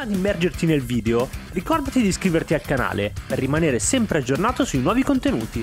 prima di immergerti nel video, ricordati di iscriverti al canale per rimanere sempre aggiornato sui nuovi contenuti.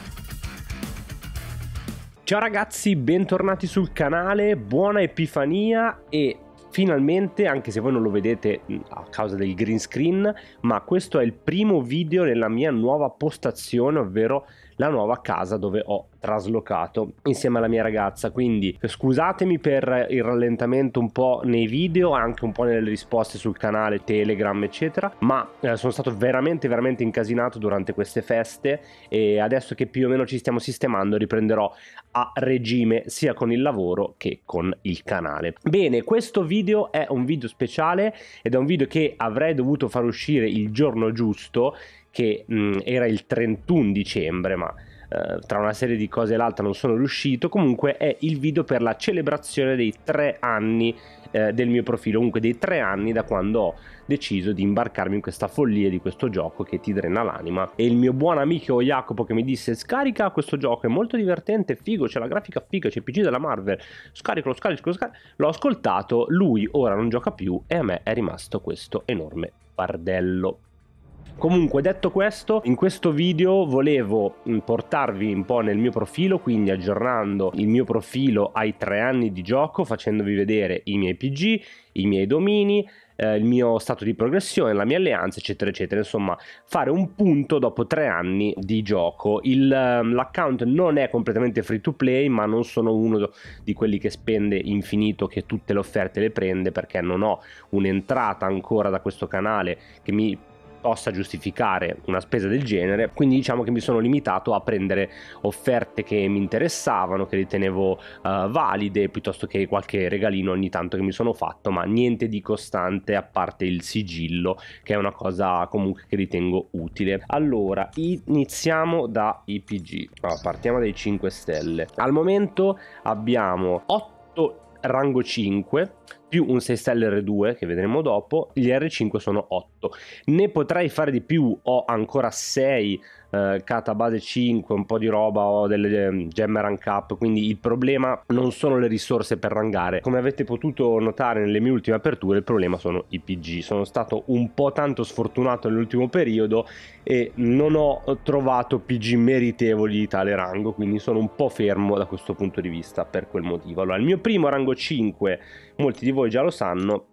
Ciao ragazzi, bentornati sul canale, buona Epifania e finalmente, anche se voi non lo vedete mm, a causa del green screen, ma questo è il primo video nella mia nuova postazione, ovvero la nuova casa dove ho traslocato insieme alla mia ragazza. Quindi scusatemi per il rallentamento un po' nei video, anche un po' nelle risposte sul canale Telegram, eccetera, ma eh, sono stato veramente, veramente incasinato durante queste feste e adesso che più o meno ci stiamo sistemando riprenderò a regime sia con il lavoro che con il canale. Bene, questo video è un video speciale ed è un video che avrei dovuto far uscire il giorno giusto che mh, mm, era il 31 dicembre, ma eh, tra una serie di cose e l'altra non sono riuscito, comunque è il video per la celebrazione dei tre anni eh, del mio profilo, comunque dei tre anni da quando ho deciso di imbarcarmi in questa follia di questo gioco che ti drena l'anima. E il mio buon amico Jacopo che mi disse scarica questo gioco, è molto divertente, figo, c'è la grafica figa, c'è il PG della Marvel, scarico, lo scarico, lo scarico, L'ho ascoltato, lui ora non gioca più e a me è rimasto questo enorme bardello. Comunque detto questo, in questo video volevo mm, portarvi un po' nel mio profilo, quindi aggiornando il mio profilo ai tre anni di gioco, facendovi vedere i miei PG, i miei domini, eh, il mio stato di progressione, la mia alleanza, eccetera, eccetera. Insomma, fare un punto dopo tre anni di gioco. Ehm, l'account non è completamente free to play, ma non sono uno di quelli che spende infinito, che tutte le offerte le prende, perché non ho un'entrata ancora da questo canale che mi possa giustificare una spesa del genere, quindi diciamo che mi sono limitato a prendere offerte che mi interessavano, che ritenevo uh, valide, piuttosto che qualche regalino ogni tanto che mi sono fatto, ma niente di costante a parte il sigillo, che è una cosa comunque che ritengo utile. Allora, iniziamo da IPG. Allora, partiamo dai 5 stelle. Al momento abbiamo 8 rango 5 più un 6 stelle R2 che vedremo dopo, gli R5 sono 8 8. Ne potrei fare di più, ho ancora 6 eh, base 5, un po' di roba, ho delle ehm, gemme rank up, quindi il problema non sono le risorse per rangare. Come avete potuto notare nelle mie ultime aperture, il problema sono i PG. Sono stato un po' tanto sfortunato nell'ultimo periodo e non ho trovato PG meritevoli di tale rango, quindi sono un po' fermo da questo punto di vista per quel motivo. Allora, il mio primo rango 5, molti di voi già lo sanno,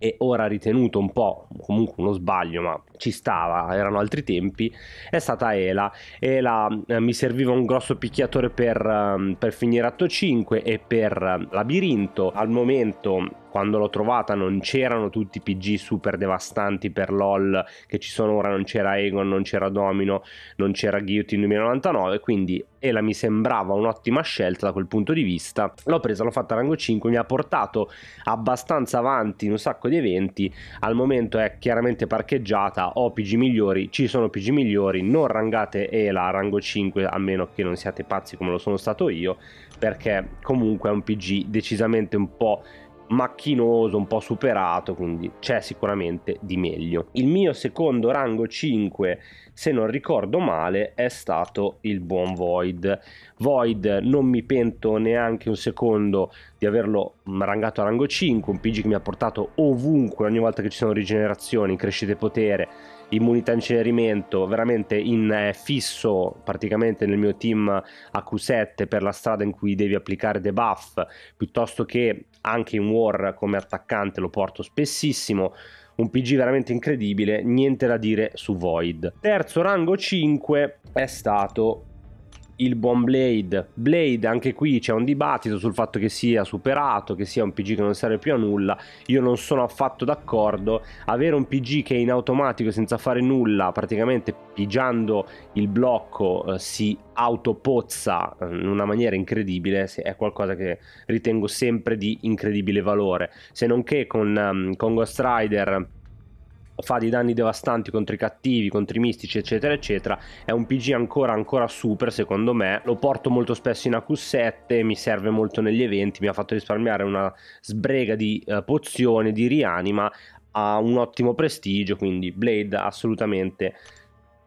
e ora ritenuto un po' comunque uno sbaglio, ma ci stava, erano altri tempi, è stata Ela. Ela eh, mi serviva un grosso picchiatore per, ehm, per finire atto 5 e per ehm, labirinto. Al momento quando l'ho trovata non c'erano tutti i PG super devastanti per LOL che ci sono ora, non c'era Egon, non c'era Domino, non c'era Guillotine 2099, quindi Ela mi sembrava un'ottima scelta da quel punto di vista. L'ho presa, l'ho fatta a rango 5, mi ha portato abbastanza avanti in un sacco di eventi, al momento è chiaramente parcheggiata, ho PG migliori, ci sono PG migliori, non rangate Ela a rango 5 a meno che non siate pazzi come lo sono stato io, perché comunque è un PG decisamente un po' macchinoso, un po' superato, quindi c'è sicuramente di meglio. Il mio secondo rango 5, se non ricordo male, è stato il buon Void. Void non mi pento neanche un secondo di averlo rangato a rango 5, un PG che mi ha portato ovunque ogni volta che ci sono rigenerazioni, crescite potere, immunità incenerimento, veramente in eh, fisso praticamente nel mio team a Q7 per la strada in cui devi applicare debuff, piuttosto che anche in war come attaccante lo porto spessissimo un PG veramente incredibile, niente da dire su Void. Terzo rango 5 è stato il buon Blade. Blade, anche qui c'è un dibattito sul fatto che sia superato, che sia un PG che non serve più a nulla. Io non sono affatto d'accordo. Avere un PG che è in automatico senza fare nulla, praticamente pigiando il blocco, eh, si autopozza eh, in una maniera incredibile, è qualcosa che ritengo sempre di incredibile valore. Se non che con, um, con Ghost Rider fa dei danni devastanti contro i cattivi, contro i mistici, eccetera, eccetera. È un PG ancora, ancora super, secondo me. Lo porto molto spesso in AQ7, mi serve molto negli eventi, mi ha fatto risparmiare una sbrega di uh, eh, pozione, di rianima. Ha un ottimo prestigio, quindi Blade assolutamente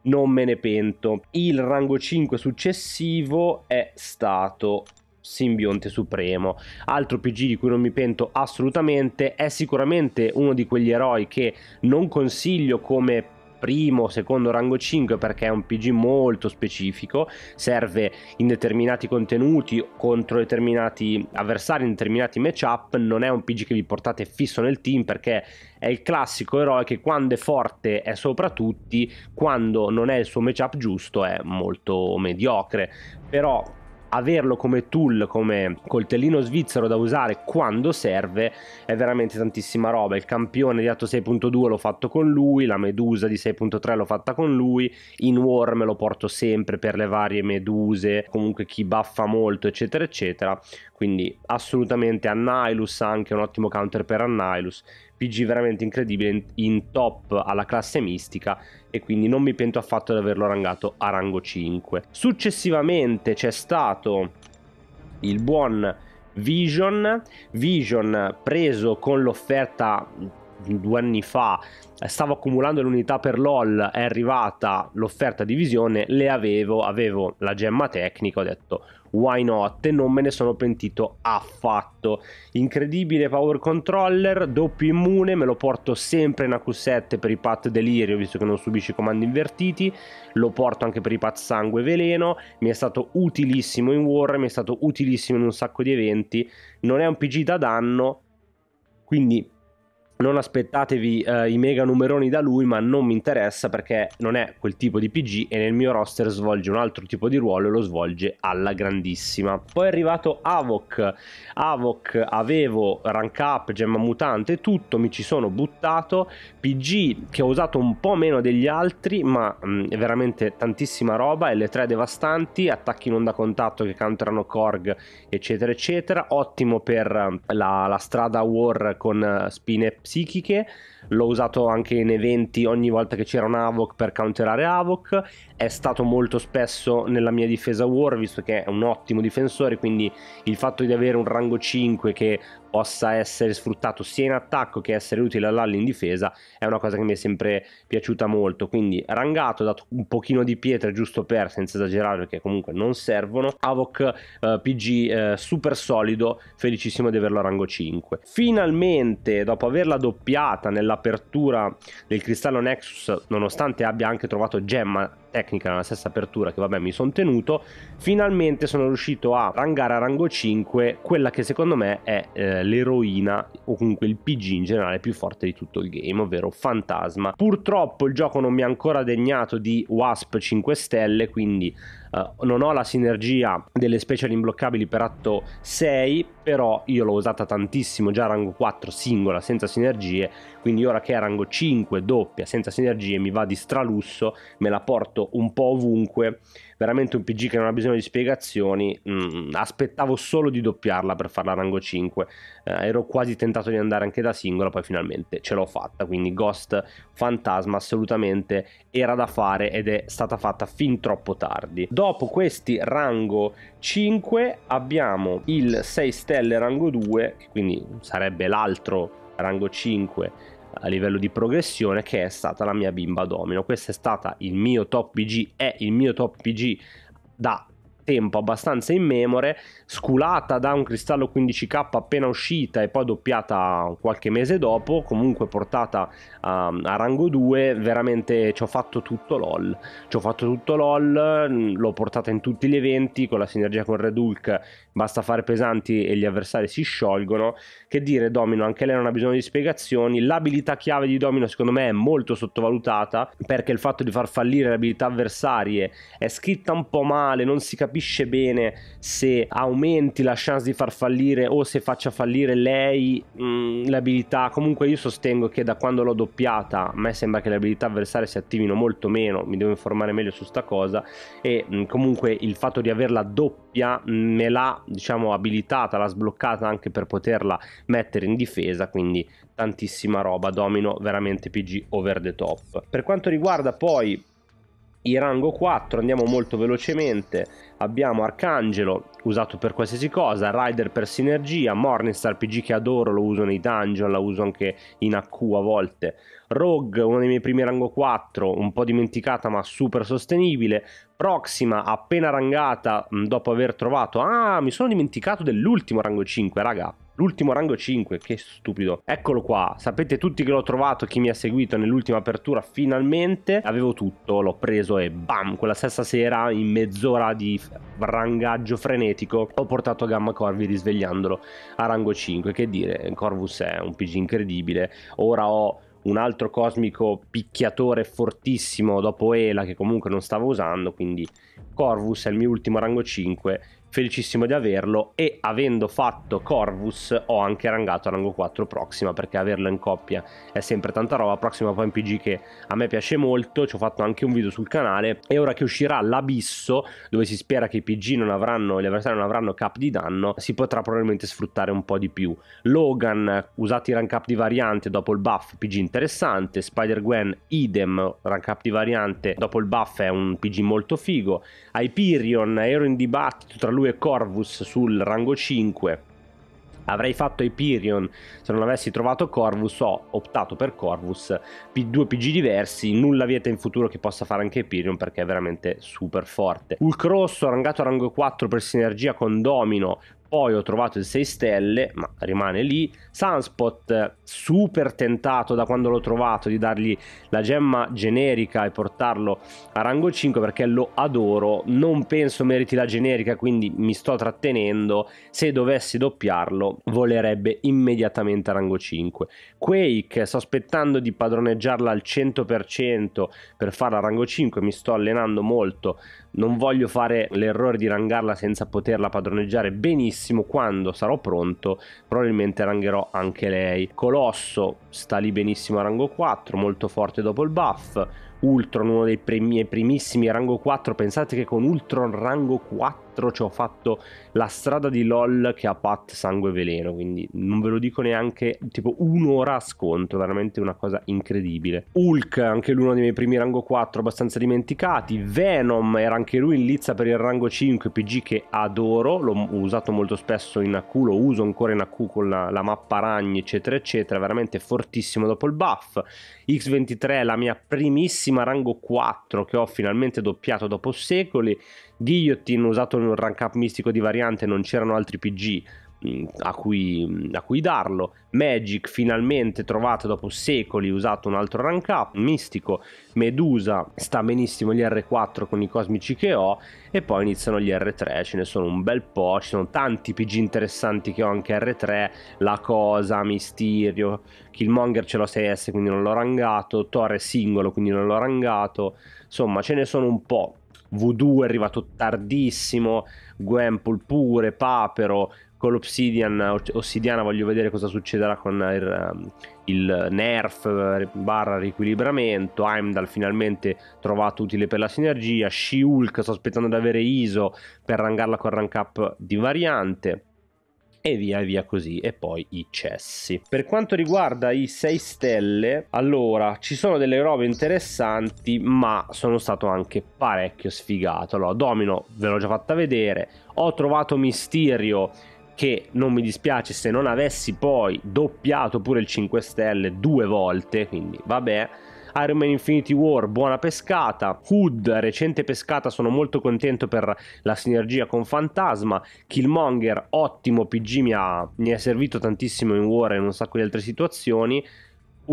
non me ne pento. Il rango 5 successivo è stato simbionte supremo. Altro PG di cui non mi pento assolutamente, è sicuramente uno di quegli eroi che non consiglio come primo, secondo rango 5 perché è un PG molto specifico, serve in determinati contenuti contro determinati avversari, in determinati matchup, non è un PG che vi portate fisso nel team perché è il classico eroe che quando è forte è sopra tutti, quando non è il suo matchup giusto è molto mediocre, però averlo come tool, come coltellino svizzero da usare quando serve, è veramente tantissima roba. Il campione di Atto 6.2 l'ho fatto con lui, la medusa di 6.3 l'ho fatta con lui, in War lo porto sempre per le varie meduse, comunque chi baffa molto, eccetera, eccetera. Quindi assolutamente Annihilus anche un ottimo counter per Annihilus RPG veramente incredibile in top alla classe mistica e quindi non mi pento affatto di averlo rangato a rango 5. Successivamente c'è stato il buon Vision, Vision preso con l'offerta due anni fa stavo accumulando l'unità per LOL, è arrivata l'offerta di visione, le avevo, avevo la gemma tecnica, ho detto why not? non me ne sono pentito affatto. Incredibile power controller, doppio immune, me lo porto sempre in AQ7 per i pat delirio, visto che non subisce comandi invertiti, lo porto anche per i pat sangue veleno, mi è stato utilissimo in war, mi è stato utilissimo in un sacco di eventi, non è un PG da danno, quindi non aspettatevi eh, i mega numeroni da lui, ma non mi interessa perché non è quel tipo di PG e nel mio roster svolge un altro tipo di ruolo e lo svolge alla grandissima. Poi è arrivato Avoc, Avoc avevo rank up, gemma mutante, tutto, mi ci sono buttato, PG che ho usato un po' meno degli altri, ma mh, mm, è veramente tantissima roba, L3 devastanti, attacchi non da contatto che counterano Korg, eccetera, eccetera, ottimo per eh, la, la strada war con eh, spine सीख के l'ho usato anche in eventi ogni volta che c'era un Avoc per counterare Avoc, è stato molto spesso nella mia difesa War visto che è un ottimo difensore, quindi il fatto di avere un rango 5 che possa essere sfruttato sia in attacco che essere utile all'all in difesa è una cosa che mi è sempre piaciuta molto quindi rangato ho dato un pochino di pietre giusto per senza esagerare perché comunque non servono Avoc eh, PG eh, super solido felicissimo di averlo a rango 5 finalmente dopo averla doppiata nella apertura del cristallo Nexus, nonostante abbia anche trovato gemma tecnica nella stessa apertura che vabbè mi sono tenuto, finalmente sono riuscito a rangare a rango 5 quella che secondo me è eh, l'eroina o comunque il PG in generale più forte di tutto il game, ovvero Fantasma. Purtroppo il gioco non mi ha ancora degnato di Wasp 5 stelle, quindi uh, non ho la sinergia delle special imbloccabili per atto 6 però io l'ho usata tantissimo già rango 4 singola senza sinergie quindi ora che è rango 5 doppia senza sinergie mi va di stralusso me la porto un po' ovunque veramente un PG che non ha bisogno di spiegazioni mm, aspettavo solo di doppiarla per farla rango 5 eh, ero quasi tentato di andare anche da singola poi finalmente ce l'ho fatta quindi Ghost Fantasma assolutamente era da fare ed è stata fatta fin troppo tardi Dopo questi rango 5 abbiamo il 6 stelle rango 2, che quindi sarebbe l'altro rango 5 a livello di progressione che è stata la mia bimba domino. Questo è stato il mio top PG, è il mio top PG da tempo abbastanza immemore, sculata da un cristallo 15K appena uscita e poi doppiata qualche mese dopo, comunque portata a, ehm, a rango 2, veramente ci ho fatto tutto LOL. Ci ho fatto tutto LOL, mm, l'ho portata in tutti gli eventi, con la sinergia con Red Hulk basta fare pesanti e gli avversari si sciolgono. Che dire, Domino, anche lei non ha bisogno di spiegazioni. L'abilità chiave di Domino secondo me è molto sottovalutata perché il fatto di far fallire le abilità avversarie è scritta un po' male, non si capisce capisce bene se aumenti la chance di far fallire o se faccia fallire lei mh, mm, l'abilità. Comunque io sostengo che da quando l'ho doppiata a me sembra che le abilità avversarie si attivino molto meno, mi devo informare meglio su sta cosa e mh, mm, comunque il fatto di averla doppia me l'ha diciamo abilitata, l'ha sbloccata anche per poterla mettere in difesa, quindi tantissima roba, domino veramente PG over the top. Per quanto riguarda poi i rango 4, andiamo molto velocemente, abbiamo Arcangelo, usato per qualsiasi cosa, Rider per sinergia, Morningstar PG che adoro, lo uso nei dungeon, la uso anche in AQ a volte, Rogue, uno dei miei primi rango 4, un po' dimenticata ma super sostenibile, Proxima, appena rangata dopo aver trovato, ah mi sono dimenticato dell'ultimo rango 5 raga, L'ultimo rango 5, che stupido. Eccolo qua, sapete tutti che l'ho trovato, chi mi ha seguito nell'ultima apertura, finalmente avevo tutto, l'ho preso e bam, quella stessa sera in mezz'ora di rangaggio frenetico ho portato Gamma Corvi risvegliandolo a rango 5, che dire, Corvus è un PG incredibile, ora ho un altro cosmico picchiatore fortissimo dopo Ela che comunque non stavo usando, quindi Corvus è il mio ultimo rango 5 felicissimo di averlo e avendo fatto Corvus ho anche rangato a rango 4 Proxima perché averlo in coppia è sempre tanta roba Proxima poi è un PG che a me piace molto ci ho fatto anche un video sul canale e ora che uscirà l'Abisso dove si spera che i PG non avranno gli avversari non avranno cap di danno si potrà probabilmente sfruttare un po' di più Logan usati i rank up di variante dopo il buff PG interessante Spider-Gwen idem rank up di variante dopo il buff è un PG molto figo Hyperion ero in dibattito tra lui Blu e Corvus sul rango 5. Avrei fatto Hyperion se non avessi trovato Corvus, ho optato per Corvus, P- due PG diversi, nulla vieta in futuro che possa fare anche Hyperion perché è veramente super forte. Ulcrosso, rangato a rango 4 per sinergia con Domino, poi ho trovato il 6 stelle, ma rimane lì. Sunspot, super tentato da quando l'ho trovato di dargli la gemma generica e portarlo a rango 5 perché lo adoro. Non penso meriti la generica, quindi mi sto trattenendo. Se dovessi doppiarlo, volerebbe immediatamente a rango 5. Quake, sto aspettando di padroneggiarla al 100% per farla a rango 5. Mi sto allenando molto non voglio fare l'errore di rangarla senza poterla padroneggiare benissimo quando sarò pronto probabilmente rangherò anche lei Colosso sta lì benissimo a rango 4 molto forte dopo il buff Ultron uno dei miei primissimi rango 4 pensate che con Ultron rango 4 4 ci ho fatto la strada di LOL che ha Pat Sangue Veleno, quindi non ve lo dico neanche tipo un'ora a sconto, veramente una cosa incredibile. Hulk, anche lui uno dei miei primi rango 4 abbastanza dimenticati, Venom era anche lui in lizza per il rango 5 PG che adoro, l'ho usato molto spesso in AQ, lo uso ancora in AQ con la, la mappa ragni eccetera eccetera, veramente fortissimo dopo il buff. X23 la mia primissima rango 4 che ho finalmente doppiato dopo secoli, Guillotine usato un rank up mistico di variante, non c'erano altri PG a cui, a cui, darlo. Magic finalmente trovato dopo secoli, usato un altro rank up, mistico, Medusa, sta benissimo gli R4 con i cosmici che ho e poi iniziano gli R3, ce ne sono un bel po', ci sono tanti PG interessanti che ho anche R3, La Cosa, Mysterio, Killmonger ce l'ho 6S quindi non l'ho rangato, Torre singolo quindi non l'ho rangato, insomma ce ne sono un po' Voodoo è arrivato tardissimo, Gwempol pure, Papero, con l'Obsidian, Ossidiana voglio vedere cosa succederà con il, um, il nerf eh, barra riequilibramento, Heimdall finalmente trovato utile per la sinergia, Shiulk sto aspettando di avere ISO per rangarla con il rank up di variante, e via e via così e poi i cessi per quanto riguarda i 6 stelle allora ci sono delle robe interessanti ma sono stato anche parecchio sfigato allora domino ve l'ho già fatta vedere ho trovato misterio che non mi dispiace se non avessi poi doppiato pure il 5 stelle due volte quindi vabbè Iron Man Infinity War, buona pescata. Hood, recente pescata, sono molto contento per la sinergia con Fantasma. Killmonger, ottimo PG, mi, ha, mi è servito tantissimo in War e in un sacco di altre situazioni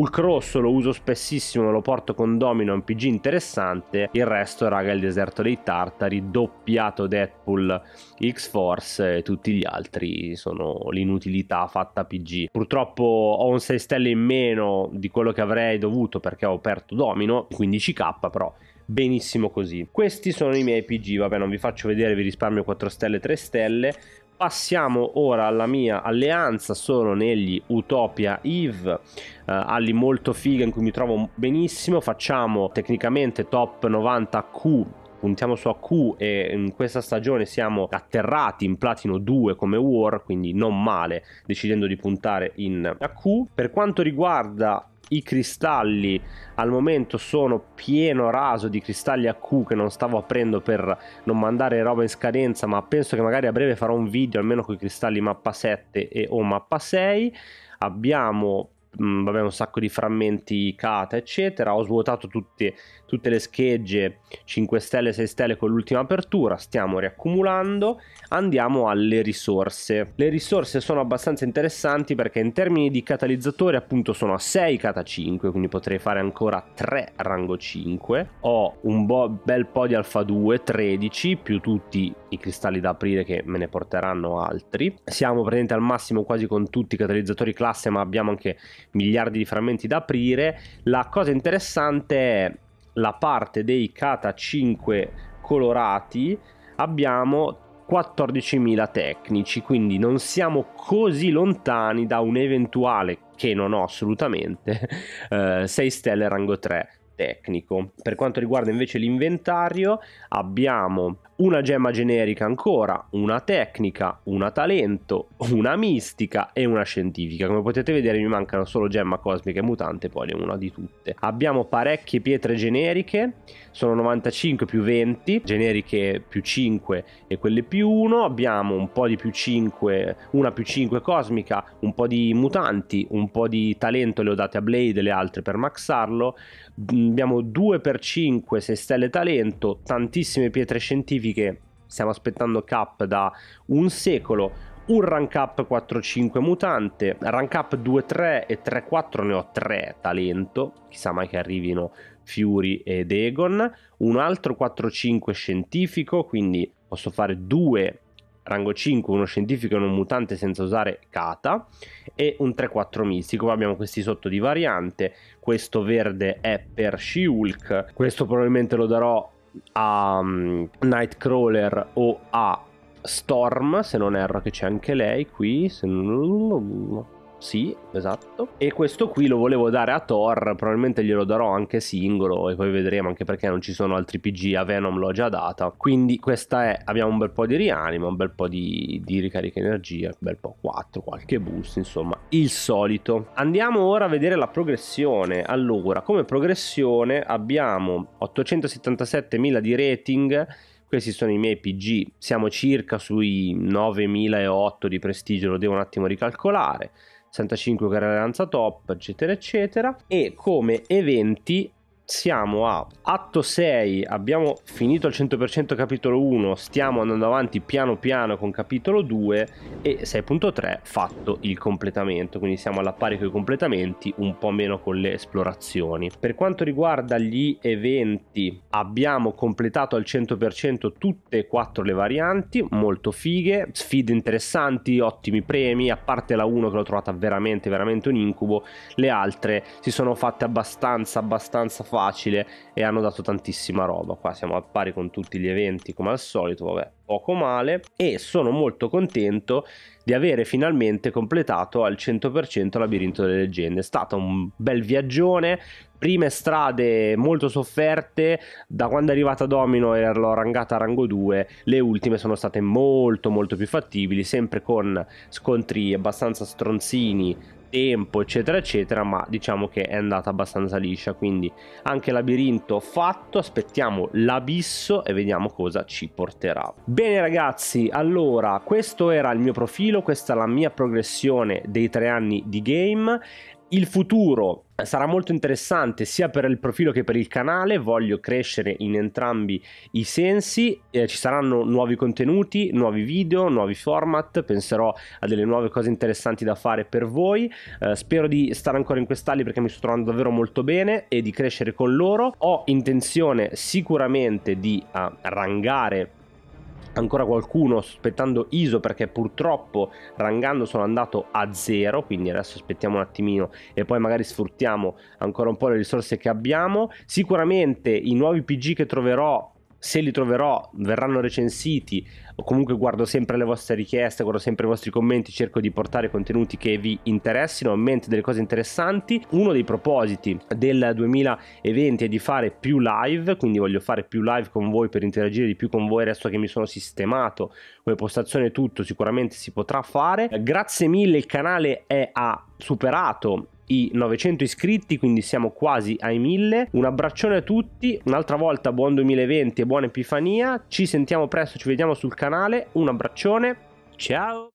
crosso lo uso spessissimo, lo porto con Domino, un PG interessante. Il resto, raga, è il deserto dei tartari, doppiato Deadpool, X-Force e tutti gli altri sono l'inutilità fatta PG. Purtroppo ho un 6 stelle in meno di quello che avrei dovuto perché ho aperto Domino, 15k però benissimo così. Questi sono i miei PG, vabbè non vi faccio vedere, vi risparmio 4 stelle 3 stelle, Passiamo ora alla mia alleanza, sono negli Utopia Eve, eh, ali molto figa in cui mi trovo benissimo, facciamo tecnicamente top 90 Q puntiamo su AQ e in questa stagione siamo atterrati in platino 2 come war quindi non male decidendo di puntare in AQ per quanto riguarda i cristalli al momento sono pieno raso di cristalli a Q che non stavo aprendo per non mandare roba in scadenza ma penso che magari a breve farò un video almeno con i cristalli mappa 7 e o mappa 6 abbiamo Mm, vabbè, un sacco di frammenti cata, eccetera. Ho svuotato tutte, tutte le schegge 5 stelle, 6 stelle con l'ultima apertura. Stiamo riaccumulando. Andiamo alle risorse. Le risorse sono abbastanza interessanti perché in termini di catalizzatori, appunto, sono a 6 kata 5, quindi potrei fare ancora 3 rango 5. Ho un bo- bel po' di alfa 2, 13, più tutti i cristalli da aprire che me ne porteranno altri. Siamo presenti al massimo quasi con tutti i catalizzatori classe, ma abbiamo anche miliardi di frammenti da aprire. La cosa interessante è la parte dei kata 5 colorati, abbiamo 14.000 tecnici, quindi non siamo così lontani da un eventuale, che non ho assolutamente, eh, 6 stelle rango 3 tecnico. Per quanto riguarda invece l'inventario, abbiamo una gemma generica ancora, una tecnica, una talento, una mistica e una scientifica. Come potete vedere mi mancano solo gemma cosmica e mutante, poi ne una di tutte. Abbiamo parecchie pietre generiche, sono 95 più 20, generiche più 5 e quelle più 1, abbiamo un po' di più 5, una più 5 cosmica, un po' di mutanti, un po' di talento le ho date a Blade e le altre per maxarlo, abbiamo 2 x 5 6 stelle talento, tantissime pietre scientifiche, stiamo aspettando cap da un secolo, un rank up 4-5 mutante, rank up 2-3 e 3-4 ne ho 3 talento, chissà mai che arrivino Fury ed Egon, un altro 4-5 scientifico, quindi posso fare due rango 5, uno scientifico e un mutante senza usare kata e un 3-4 mistico. Poi abbiamo questi sotto di variante, questo verde è per she questo probabilmente lo darò a mm, Nightcrawler o a Storm, se non erro che c'è anche lei qui, se non sì, esatto. E questo qui lo volevo dare a Thor, probabilmente glielo darò anche singolo e poi vedremo anche perché non ci sono altri PG, a Venom l'ho già data. Quindi questa è, abbiamo un bel po' di rianima, un bel po' di, di ricarica energia, un bel po' 4, qualche boost, insomma, il solito. Andiamo ora a vedere la progressione. Allora, come progressione abbiamo 877.000 di rating questi sono i miei PG, siamo circa sui 9.008 di prestigio, lo devo un attimo ricalcolare. 65 gare top, eccetera, eccetera. E come eventi siamo a atto 6, abbiamo finito al 100% capitolo 1, stiamo andando avanti piano piano con capitolo 2 e 6.3 fatto il completamento, quindi siamo alla pari con i completamenti, un po' meno con le esplorazioni. Per quanto riguarda gli eventi, abbiamo completato al 100% tutte e quattro le varianti, molto fighe, sfide interessanti, ottimi premi, a parte la 1 che l'ho trovata veramente veramente un incubo, le altre si sono fatte abbastanza abbastanza facili facile e hanno dato tantissima roba. Qua siamo a pari con tutti gli eventi come al solito, vabbè, poco male e sono molto contento di avere finalmente completato al 100% Labirinto delle Leggende. È stato un bel viaggione, prime strade molto sofferte, da quando è arrivata Domino e l'ho rangata a rango 2, le ultime sono state molto molto più fattibili, sempre con scontri abbastanza stronzini tempo eccetera eccetera ma diciamo che è andata abbastanza liscia quindi anche labirinto fatto aspettiamo l'abisso e vediamo cosa ci porterà bene ragazzi allora questo era il mio profilo questa è la mia progressione dei tre anni di game il futuro sarà molto interessante sia per il profilo che per il canale, voglio crescere in entrambi i sensi, eh, ci saranno nuovi contenuti, nuovi video, nuovi format, penserò a delle nuove cose interessanti da fare per voi, eh, spero di stare ancora in quest'alli perché mi sto trovando davvero molto bene e di crescere con loro, ho intenzione sicuramente di arrangare eh, ancora qualcuno aspettando ISO perché purtroppo rangando sono andato a zero, quindi adesso aspettiamo un attimino e poi magari sfruttiamo ancora un po' le risorse che abbiamo. Sicuramente i nuovi PG che troverò se li troverò verranno recensiti o comunque guardo sempre le vostre richieste, guardo sempre i vostri commenti, cerco di portare contenuti che vi interessino, a mente delle cose interessanti. Uno dei propositi del 2020 è di fare più live, quindi voglio fare più live con voi per interagire di più con voi adesso che mi sono sistemato come postazione tutto, sicuramente si potrà fare. Grazie mille, il canale è a superato i 900 iscritti, quindi siamo quasi ai 1000. Un abbraccione a tutti, un'altra volta buon 2020 e buona Epifania. Ci sentiamo presto, ci vediamo sul canale. Un abbraccione, ciao!